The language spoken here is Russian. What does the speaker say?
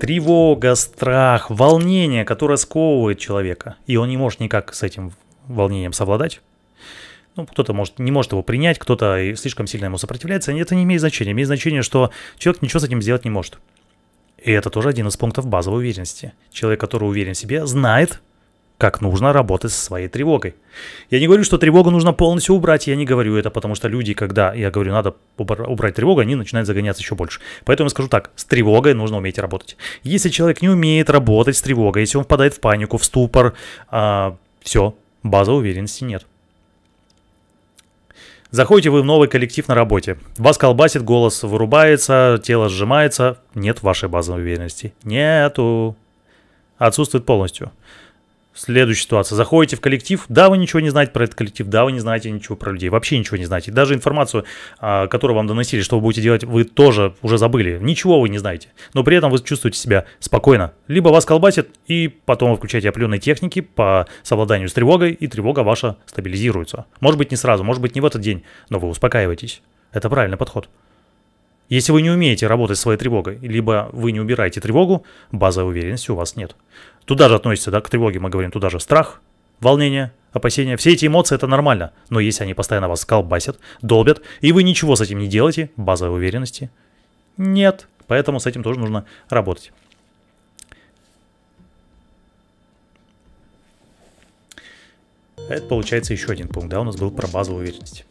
Тревога, страх, волнение, которое сковывает человека, и он не может никак с этим волнением совладать. Ну, кто-то может, не может его принять, кто-то слишком сильно ему сопротивляется. Это не имеет значения. Имеет значение, что человек ничего с этим сделать не может. И это тоже один из пунктов базовой уверенности. Человек, который уверен в себе, знает, как нужно работать со своей тревогой. Я не говорю, что тревогу нужно полностью убрать, я не говорю это, потому что люди, когда я говорю, надо убрать тревогу, они начинают загоняться еще больше. Поэтому я скажу так, с тревогой нужно уметь работать. Если человек не умеет работать с тревогой, если он впадает в панику, в ступор, э, а, все, база уверенности нет. Заходите вы в новый коллектив на работе. Вас колбасит, голос вырубается, тело сжимается. Нет вашей базовой уверенности. Нету. Отсутствует полностью. Следующая ситуация. Заходите в коллектив, да, вы ничего не знаете про этот коллектив, да, вы не знаете ничего про людей, вообще ничего не знаете. Даже информацию, а, которую вам доносили, что вы будете делать, вы тоже уже забыли. Ничего вы не знаете. Но при этом вы чувствуете себя спокойно. Либо вас колбасит, и потом вы включаете определенные техники по совладанию с тревогой, и тревога ваша стабилизируется. Может быть не сразу, может быть не в этот день, но вы успокаиваетесь. Это правильный подход. Если вы не умеете работать своей тревогой, либо вы не убираете тревогу, базовой уверенности у вас нет. Туда же относится, да, к тревоге мы говорим, туда же страх, волнение, опасения. Все эти эмоции это нормально, но если они постоянно вас колбасят, долбят, и вы ничего с этим не делаете, базовой уверенности нет. Поэтому с этим тоже нужно работать. Это получается еще один пункт, да, у нас был про базовую уверенность.